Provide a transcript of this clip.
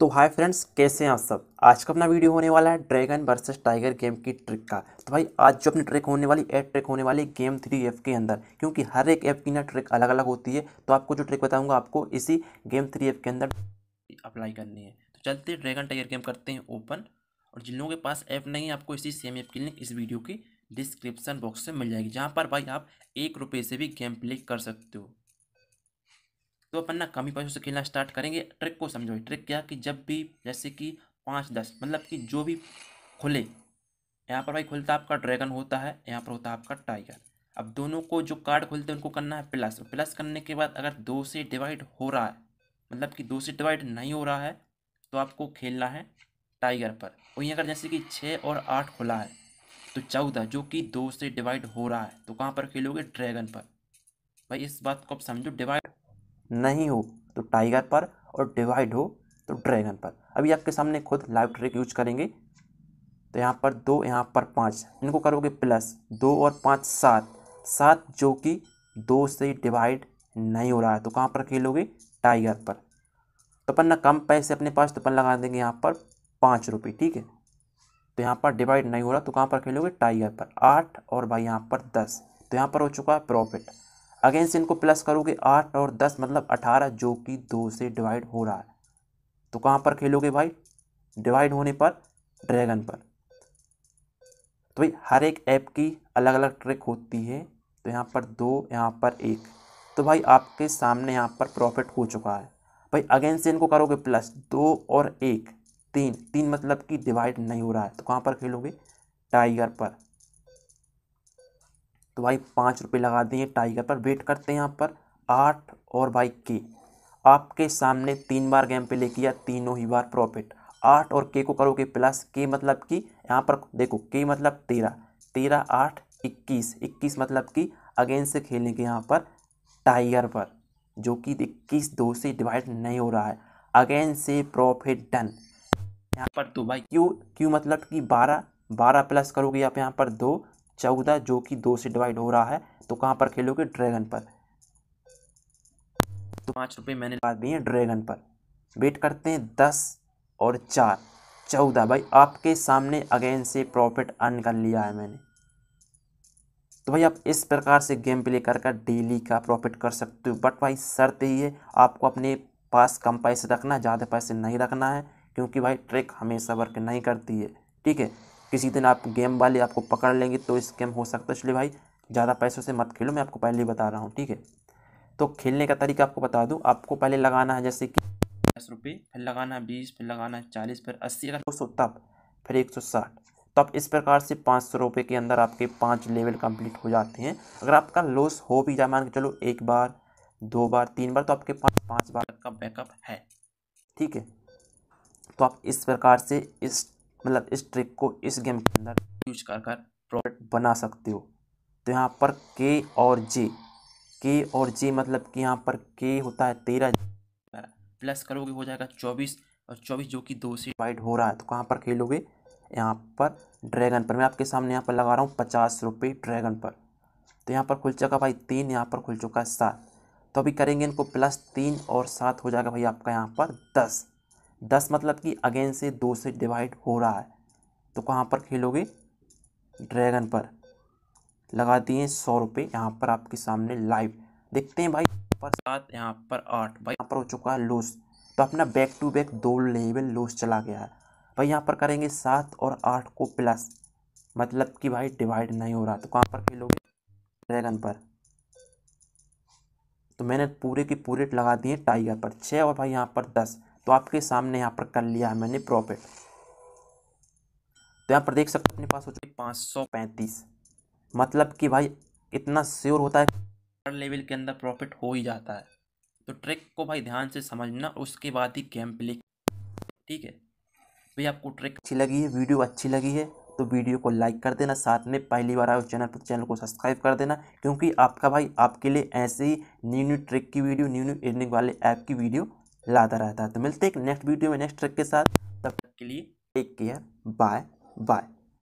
तो hi friends कैसे हैं आप सब आज का अपना वीडियो होने वाला है ड्रैगन वर्सेस टाइगर गेम की ट्रिक का तो भाई आज जो अपनी ट्रिक होने वाली एड ट्रिक होने वाली गेम थ्री एफ़ के अंदर क्योंकि हर एक ऐप की ना ट्रिक अलग अलग होती है तो आपको जो ट्रिक बताऊंगा आपको इसी गेम थ्री एफ़ के अंदर अप्लाई करनी है तो चलते ड्रैगन टाइगर गेम करते हैं ओपन और जिन लोगों के पास ऐप नहीं है आपको इसी सेम ऐप की लिंक इस वीडियो की डिस्क्रिप्सन बॉक्स से मिल जाएगी जहाँ पर भाई आप एक रुपये से भी गेम प्ले कर सकते हो तो अपन ना कम ही पैसों से खेलना स्टार्ट करेंगे ट्रिक को समझो ट्रिक क्या कि जब भी जैसे कि पाँच दस मतलब कि जो भी खुले यहाँ पर भाई खुलता आपका ड्रैगन होता है यहाँ पर होता है आपका टाइगर अब दोनों को जो कार्ड खुलते हैं उनको करना है प्लस प्लस करने के बाद अगर दो से डिवाइड हो रहा है मतलब कि दो से डिवाइड नहीं हो रहा है तो आपको खेलना है टाइगर पर वहीं अगर जैसे कि छः और आठ खुला है तो चौदह जो कि दो से डिवाइड हो रहा है तो कहाँ पर खेलोगे ड्रैगन पर भाई इस बात को आप समझो डिवाइड नहीं हो तो टाइगर पर और डिवाइड हो तो ड्रैगन पर अभी आपके सामने खुद लाइव ट्रिक यूज करेंगे तो यहाँ पर दो यहाँ पर पाँच इनको करोगे प्लस दो और पाँच सात सात जो कि दो से डिवाइड नहीं हो रहा है तो कहाँ पर खेलोगे टाइगर पर तो अपन ना कम पैसे अपने पास तो अपन लगा देंगे यहाँ पर पाँच रुपये ठीक है तो यहाँ पर डिवाइड नहीं हो रहा तो कहाँ पर खेलोगे टाइगर पर आठ और भाई यहाँ पर दस तो यहाँ पर हो चुका है प्रॉफिट अगेन से इनको प्लस करोगे आठ और दस मतलब अठारह जो कि दो से डिवाइड हो रहा है तो कहाँ पर खेलोगे भाई डिवाइड होने पर ड्रैगन पर तो भाई हर एक ऐप की अलग अलग ट्रिक होती है तो यहाँ पर दो यहाँ पर एक तो भाई आपके सामने यहाँ पर प्रॉफिट हो चुका है भाई अगेन से इनको करोगे प्लस दो और एक तीन तीन मतलब कि डिवाइड नहीं हो रहा है तो कहाँ पर खेलोगे टाइगर पर तो भाई पाँच रुपये लगा दिए टाइगर पर वेट करते हैं यहाँ पर आठ और भाई के आपके सामने तीन बार गेम प्ले किया तीनों ही बार प्रॉफिट आठ और के को करोगे प्लस के मतलब कि यहाँ पर देखो के मतलब तेरह तेरह आठ इक्कीस इक्कीस मतलब कि अगेंस्ट से खेलेंगे यहाँ पर टाइगर पर जो कि इक्कीस दो से डिवाइड नहीं हो रहा है अगेन से प्रॉफिट डन यहाँ पर तो भाई क्यू क्यू मतलब कि बारह बारह प्लस करोगे आप यहाँ पर दो चौदह जो कि दो से डिवाइड हो रहा है तो कहाँ पर खेलोगे ड्रैगन पर तो पाँच रुपये मैंने लगा दिए ड्रैगन पर वेट करते हैं दस और चार चौदह भाई आपके सामने अगेन से प्रॉफिट अर्न कर लिया है मैंने तो भाई आप इस प्रकार से गेम प्ले कर कर डेली का प्रॉफिट कर सकते हो बट भाई शर्त ही है आपको अपने पास कम पैसे रखना ज़्यादा पैसे नहीं रखना है क्योंकि भाई ट्रिक हमेशा वर्क नहीं करती है ठीक है किसी दिन आप गेम वाले आपको पकड़ लेंगे तो इस गेम हो सकता है इसलिए भाई ज़्यादा पैसों से मत खेलो मैं आपको पहले ही बता रहा हूँ ठीक है तो खेलने का तरीका आपको बता दूँ आपको पहले लगाना है जैसे कि दस रुपये फिर लगाना है बीस फिर लगाना है चालीस फिर अस्सी अगर दो सौ तब फिर एक सौ साठ तो आप इस प्रकार से पाँच सौ रुपये के अंदर आपके पाँच लेवल कंप्लीट हो जाते हैं अगर आपका लॉस हो भी जाए मान के चलो एक बार दो बार तीन बार तो आपके पास पाँच बार का बैकअप है ठीक है तो आप इस प्रकार से इस मतलब इस ट्रिक को इस गेम के अंदर यूज कर कर प्रॉफिट बना सकते हो तो यहाँ पर के और जे के और जे मतलब कि यहाँ पर के होता है तेरह प्लस करोगे हो जाएगा चौबीस और चौबीस जो कि दो से डिवाइड हो रहा है तो कहाँ पर खेलोगे यहाँ पर ड्रैगन पर मैं आपके सामने यहाँ पर लगा रहा हूँ पचास रुपये ड्रैगन पर तो यहाँ पर खुल चुका भाई तीन यहाँ पर खुल चुका है सात तो अभी करेंगे इनको प्लस तीन और सात हो जाएगा भाई आपका यहाँ पर दस दस मतलब कि अगेन से दो से डिवाइड हो रहा है तो कहाँ पर खेलोगे ड्रैगन पर लगा दिए सौ रुपये यहाँ पर आपके सामने लाइव देखते हैं भाई पर सात यहाँ पर आठ भाई यहाँ पर हो चुका है लूज तो अपना बैक टू बैक दो लेवल लूज चला गया है भाई यहाँ पर करेंगे सात और आठ को प्लस मतलब कि भाई डिवाइड नहीं हो रहा तो कहाँ पर खेलोगे ड्रैगन पर तो मैंने पूरे के पूरे लगा दिए टाइगर पर छः और भाई यहाँ पर दस तो आपके सामने यहाँ पर कर लिया मैंने प्रॉफिट तो यहाँ पर देख सकते अपने पास हो चुकी पाँच सौ पैंतीस मतलब कि भाई इतना श्योर होता है हर लेवल के अंदर प्रॉफिट हो ही जाता है तो ट्रिक को भाई ध्यान से समझना उसके बाद ही गेम प्ले ठीक है भाई आपको ट्रिक अच्छी लगी है वीडियो अच्छी लगी है तो वीडियो को लाइक कर देना साथ में पहली बार आए चैनल पर तो चैनल को सब्सक्राइब कर देना क्योंकि आपका भाई आपके लिए ऐसे ही न्यू न्यू ट्रिक की वीडियो न्यू न्यू अर्निंग वाले ऐप की वीडियो लाता रहता है तो मिलते हैं नेक्स्ट वीडियो में नेक्स्ट ट्रक के साथ तब तक के लिए टेक केयर बाय बाय